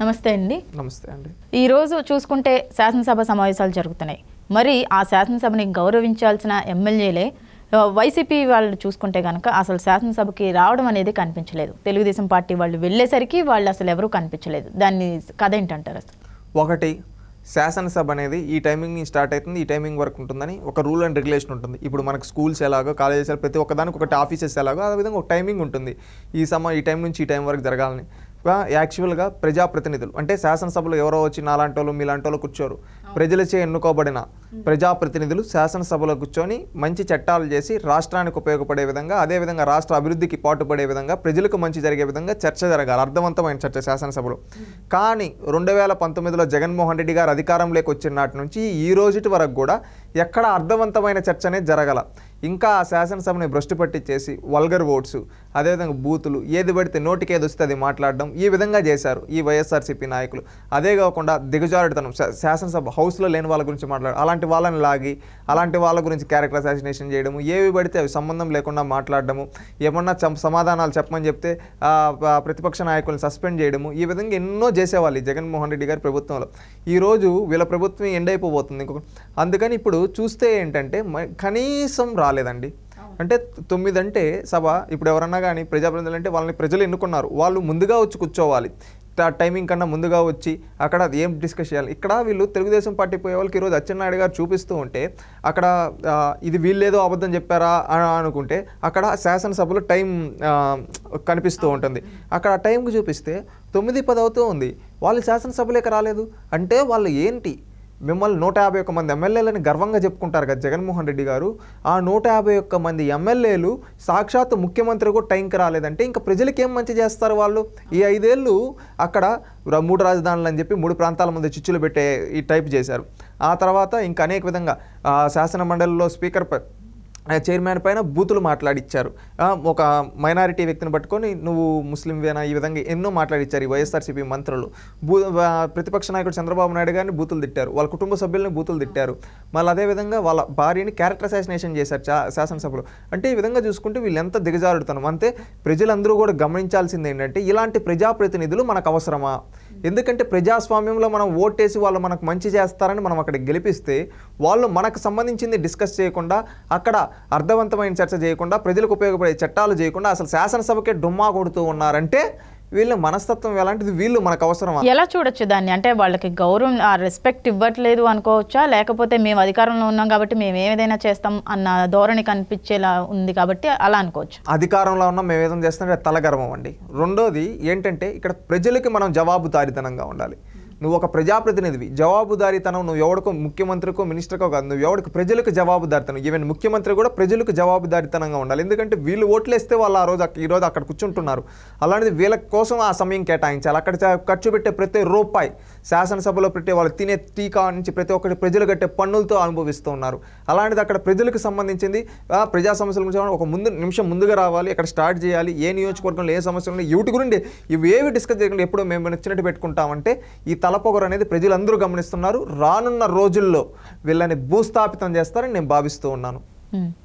నమస్తే అండి నమస్తే అండి ఈరోజు చూసుకుంటే శాసనసభ సమావేశాలు జరుగుతున్నాయి మరి ఆ శాసనసభని గౌరవించాల్సిన ఎమ్మెల్యేలే వైసీపీ వాళ్ళు చూసుకుంటే కనుక అసలు శాసనసభకి రావడం అనేది కనిపించలేదు తెలుగుదేశం పార్టీ వాళ్ళు వెళ్ళేసరికి వాళ్ళు అసలు ఎవరూ కనిపించలేదు దాన్ని కథ ఏంటంటారు అసలు ఒకటి శాసనసభ అనేది ఈ టైమింగ్ నుంచి స్టార్ట్ అవుతుంది ఈ టైమింగ్ వరకు ఉంటుందని ఒక రూల్ అండ్ రెగ్యులేషన్ ఉంటుంది ఇప్పుడు మనకు స్కూల్స్ ఎలాగో కాలేజెస్ ప్రతి ఒక్కదానికి ఒకటి ఆఫీసెస్ ఎలాగో అదేవిధంగా ఒక టైమింగ్ ఉంటుంది ఈ సమ ఈ టైం నుంచి ఈ టైం వరకు జరగాలని యాక్చువల్గా ప్రజాప్రతినిధులు అంటే శాసనసభలో ఎవరో వచ్చి నాలాంటి వాళ్ళు మీలాంటి వాళ్ళు కూర్చోరు ప్రజలచే ఎన్నుకోబడిన ప్రజాప్రతినిధులు శాసనసభలో కూర్చొని మంచి చట్టాలు చేసి రాష్ట్రానికి ఉపయోగపడే విధంగా అదేవిధంగా రాష్ట్ర అభివృద్ధికి పాటుపడే విధంగా ప్రజలకు మంచి జరిగే విధంగా చర్చ జరగాలి అర్థవంతమైన చర్చ శాసనసభలో కానీ రెండు వేల పంతొమ్మిదిలో జగన్మోహన్ రెడ్డి గారు అధికారంలోకి వచ్చిన నాటి నుంచి ఈ రోజుటి వరకు కూడా ఎక్కడ అర్థవంతమైన చర్చ అనేది జరగల ఇంకా ఆ శాసనసభని భ్రష్టు పట్టించేసి వల్గర్ ఓట్స్ అదేవిధంగా బూతులు ఏది పడితే నోటికి ఏది వస్తే అది మాట్లాడడం ఈ విధంగా చేశారు ఈ వైఎస్ఆర్సీపీ నాయకులు అదే కాకుండా దిగజారుడుతనం శాసనసభ హౌస్లో లేని వాళ్ళ గురించి మాట్లాడారు అలాంటి అలాంటి వాళ్ళని లాగి అలాంటి వాళ్ళ గురించి క్యారెక్టర్ అసాసినేషన్ చేయడము ఏవి పడితే అవి సంబంధం లేకుండా మాట్లాడడము ఏమన్నా సమాధానాలు చెప్పమని చెప్తే ప్రతిపక్ష నాయకులను సస్పెండ్ చేయడము ఈ విధంగా ఎన్నో చేసేవాళ్ళు జగన్మోహన్ రెడ్డి గారి ప్రభుత్వంలో ఈరోజు వీళ్ళ ప్రభుత్వం ఎండ్ అయిపోబోతుంది ఇంకొక అందుకని ఇప్పుడు చూస్తే ఏంటంటే కనీసం రాలేదండి అంటే తొమ్మిది అంటే సభ ఇప్పుడు ఎవరన్నా కానీ ప్రజాప్రతినిధులు అంటే వాళ్ళని ప్రజలు ఎన్నుకున్నారు వాళ్ళు ముందుగా వచ్చి కూర్చోవాలి టైమింగ్ కన్నా ముందుగా వచ్చి అక్కడ ఏం డిస్కస్ చేయాలి ఇక్కడ వీళ్ళు తెలుగుదేశం పార్టీ పోయే వాళ్ళకి ఈరోజు అచ్చెన్నాయుడు గారు చూపిస్తూ ఉంటే అక్కడ ఇది వీళ్ళేదో అబద్ధం చెప్పారా అని అనుకుంటే అక్కడ శాసనసభలో టైం కనిపిస్తూ ఉంటుంది అక్కడ టైంకి చూపిస్తే తొమ్మిది పది అవుతూ ఉంది వాళ్ళు శాసనసభలేక రాలేదు అంటే వాళ్ళు ఏంటి మిమ్మల్ని నూట యాభై ఒక్క మంది ఎమ్మెల్యేలని గర్వంగా చెప్పుకుంటారు కదా జగన్మోహన్ రెడ్డి గారు ఆ నూట యాభై ఒక్క మంది ఎమ్మెల్యేలు సాక్షాత్ ముఖ్యమంత్రికి టైంకి రాలేదంటే ఇంకా ప్రజలకి ఏం మంచి చేస్తారు వాళ్ళు ఈ ఐదేళ్ళు అక్కడ మూడు రాజధానులు అని చెప్పి మూడు ప్రాంతాల ముందు చిచ్చులు పెట్టే ఈ టైప్ చేశారు ఆ తర్వాత ఇంకా అనేక విధంగా శాసన మండలిలో స్పీకర్ చైర్మన్ పైన బూతులు మాట్లాడిచ్చారు ఒక మైనారిటీ వ్యక్తిని పట్టుకొని నువ్వు ముస్లింవేనా ఈ విధంగా ఎన్నో మాట్లాడిచ్చారు ఈ వైఎస్ఆర్సీపీ మంత్రులు బూ ప్రతిపక్ష నాయకుడు చంద్రబాబు నాయుడు గారిని బూతులు తిట్టారు వాళ్ళ కుటుంబ సభ్యులని బూతులు తిట్టారు మళ్ళీ అదేవిధంగా వాళ్ళ భార్యని క్యారెక్టర్ అసాసినేషన్ చేశారు శాసనసభలో అంటే ఈ విధంగా చూసుకుంటే వీళ్ళు ఎంత దిగజారుడుతాను అంతే ప్రజలందరూ కూడా గమనించాల్సింది ఏంటంటే ఇలాంటి ప్రజాప్రతినిధులు మనకు అవసరమా ఎందుకంటే ప్రజాస్వామ్యంలో మనం ఓటేసి వాళ్ళు మనకు మంచి చేస్తారని మనం అక్కడ గెలిపిస్తే వాళ్ళు మనకు సంబంధించింది డిస్కస్ చేయకుండా అక్కడ అర్థవంతమైన చర్చ చేయకుండా ప్రజలకు ఉపయోగపడే చట్టాలు చేయకుండా అసలు శాసనసభకే డుమ్మా కొడుతూ ఉన్నారంటే వీళ్ళ మనస్తత్వం ఎలాంటిది వీళ్ళు మనకు అవసరం ఎలా చూడొచ్చు దాన్ని అంటే వాళ్ళకి గౌరవం ఆ రెస్పెక్ట్ ఇవ్వట్లేదు అనుకోవచ్చా లేకపోతే మేము అధికారంలో ఉన్నాం కాబట్టి మేము ఏదైనా చేస్తాం అన్న ధోరణి కనిపించేలా ఉంది కాబట్టి అలా అనుకోవచ్చు అధికారంలో ఉన్నాం మేము ఏదైనా చేస్తాం తలగర్వం అండి రెండోది ఏంటంటే ఇక్కడ ప్రజలకి మనం జవాబుదారితనంగా ఉండాలి నువ్వు ఒక ప్రజాప్రతినిధివి జవాబుదారీతనం నువ్వు ఎవడికో ముఖ్యమంత్రికో మినిస్టర్కో కాదు నువ్వు ఎవడికి ప్రజలకు జవాబుదారితనం ఈవెన్ ముఖ్యమంత్రి కూడా ప్రజలకు జవాబుదారితనంగా ఉండాలి ఎందుకంటే వీళ్ళు ఓట్లేస్తే వాళ్ళు ఆ రోజు ఈరోజు అక్కడ కూర్చుంటున్నారు అలాంటిది వీళ్ళ కోసం ఆ సమయం కేటాయించాలి అక్కడ ఖర్చు పెట్టే ప్రతి రూపాయి శాసనసభలో పెట్టే వాళ్ళు తినే టీకా నుంచి ప్రతి ఒక్కటి ప్రజలు కట్టే పన్నులతో అనుభవిస్తూ ఉన్నారు అలాంటిది అక్కడ ప్రజలకు సంబంధించింది ప్రజా సమస్యల గురించి ఒక ముందు నిమిషం ముందుగా రావాలి ఇక్కడ స్టార్ట్ చేయాలి ఏ నియోజకవర్గంలో ఏ సమస్యలు ఉన్నాయి వీటి గురించి ఇవి ఏవి డిస్కస్ చేయకుండా ఎప్పుడు మేము నచ్చినట్టు పెట్టుకుంటామంటే ఈ తలపొగరు అనేది ప్రజలందరూ గమనిస్తున్నారు రానున్న రోజుల్లో వీళ్ళని భూస్థాపితం చేస్తారని నేను భావిస్తూ ఉన్నాను